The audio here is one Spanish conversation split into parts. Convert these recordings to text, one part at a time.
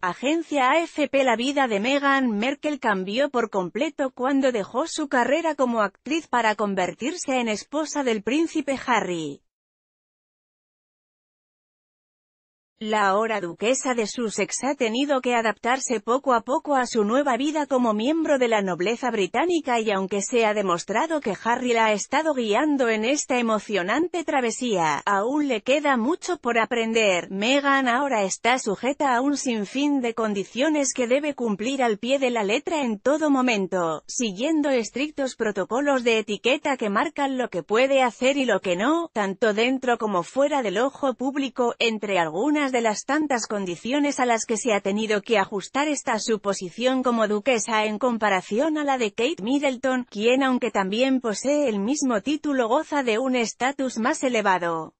agencia AFP La vida de Meghan Merkel cambió por completo cuando dejó su carrera como actriz para convertirse en esposa del príncipe Harry. La ahora duquesa de Sussex ha tenido que adaptarse poco a poco a su nueva vida como miembro de la nobleza británica y aunque se ha demostrado que Harry la ha estado guiando en esta emocionante travesía, aún le queda mucho por aprender. Meghan ahora está sujeta a un sinfín de condiciones que debe cumplir al pie de la letra en todo momento, siguiendo estrictos protocolos de etiqueta que marcan lo que puede hacer y lo que no, tanto dentro como fuera del ojo público, entre algunas de las tantas condiciones a las que se ha tenido que ajustar esta suposición como duquesa en comparación a la de Kate Middleton, quien aunque también posee el mismo título goza de un estatus más elevado.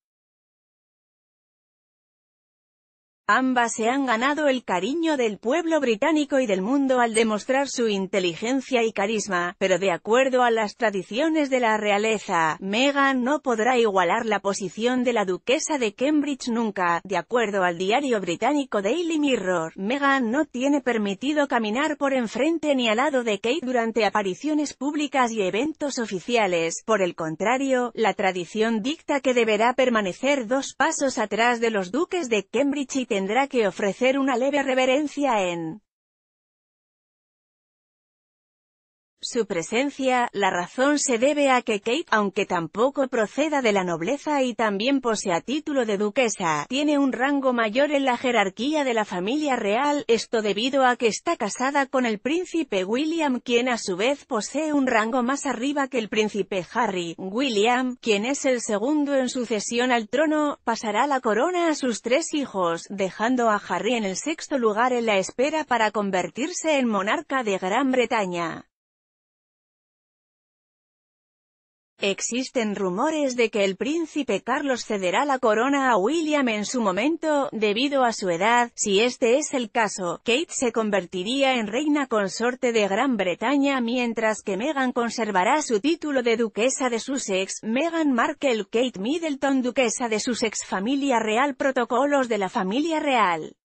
Ambas se han ganado el cariño del pueblo británico y del mundo al demostrar su inteligencia y carisma, pero de acuerdo a las tradiciones de la realeza, Meghan no podrá igualar la posición de la duquesa de Cambridge nunca. De acuerdo al diario británico Daily Mirror, Meghan no tiene permitido caminar por enfrente ni al lado de Kate durante apariciones públicas y eventos oficiales. Por el contrario, la tradición dicta que deberá permanecer dos pasos atrás de los duques de Cambridge y tendrá que ofrecer una leve reverencia en Su presencia, la razón se debe a que Kate, aunque tampoco proceda de la nobleza y también posea título de duquesa, tiene un rango mayor en la jerarquía de la familia real, esto debido a que está casada con el príncipe William quien a su vez posee un rango más arriba que el príncipe Harry. William, quien es el segundo en sucesión al trono, pasará la corona a sus tres hijos, dejando a Harry en el sexto lugar en la espera para convertirse en monarca de Gran Bretaña. Existen rumores de que el príncipe Carlos cederá la corona a William en su momento, debido a su edad, si este es el caso, Kate se convertiría en reina consorte de Gran Bretaña mientras que Meghan conservará su título de duquesa de sus ex Meghan Markle Kate Middleton duquesa de ex Familia Real Protocolos de la Familia Real